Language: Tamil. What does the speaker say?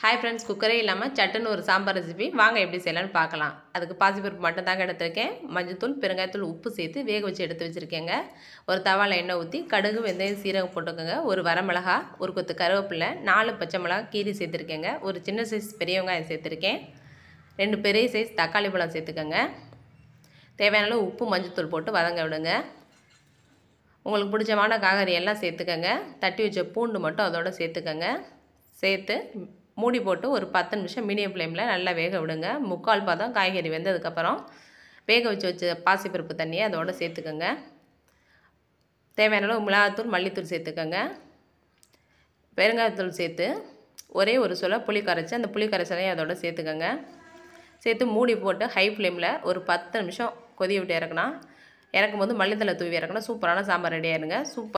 ஹாய் ஃப்ரெண்ட்ஸ் குக்கரே இல்லாமல் சட்டுன்னு ஒரு சாம்பார் ரெசிபி வாங்க எப்படி செய்யலாம்னு பார்க்கலாம் அதுக்கு பாசிப்பருப்பு மட்டும் தாங்க எடுத்துருக்கேன் மஞ்சத்தூள் பெருங்காயத்தூள் உப்பு சேர்த்து வேக வச்சு எடுத்து வச்சுருக்கேங்க ஒரு தவாவில் எண்ணெய் ஊற்றி கடுகு வெந்தயம் சீரகம் போட்டுக்கோங்க ஒரு வரமிளகா ஒரு கொத்து கருவேப்பிலை நாலு பச்சை மிளகா கீரி சேர்த்துருக்கேங்க ஒரு சின்ன சைஸ் பெரிய வெங்காயம் சேர்த்துருக்கேன் ரெண்டு பெரிய சைஸ் தக்காளி பழம் சேர்த்துக்கோங்க தேவையான அளவு உப்பு மஞ்சத்தூள் போட்டு வதங்க விடுங்க உங்களுக்கு பிடிச்சமான காய்கறி எல்லாம் சேர்த்துக்கோங்க தட்டி வச்ச பூண்டு மட்டும் அதோடு சேர்த்துக்கோங்க சேர்த்து மூடி போட்டு ஒரு பத்து நிமிஷம் மீடியம் ஃப்ளேமில் நல்லா வேக விடுங்க முக்கால் பாதம் காய்கறி வெந்ததுக்கப்புறம் வேக வச்சு வச்ச பாசிப்பருப்பு தண்ணியை அதோடு சேர்த்துக்கோங்க தேவையான அளவு மிளகாத்தூள் மல்லித்தூள் சேர்த்துக்கோங்க பெருங்காயத்தூள் சேர்த்து ஒரே ஒரு சொலை புளி கரைச்சி அந்த புளி கரைச்சலையும் அதோடு சேர்த்துக்கோங்க சேர்த்து மூடி போட்டு ஹை ஃப்ளேமில் ஒரு பத்து நிமிஷம் கொதி விட்டு இறக்கணும் இறக்கும்போது மல்லித்தலை தூவி இறக்கணும் சூப்பரான சாம்பார் ரெடியாக இருங்க சூப்பர்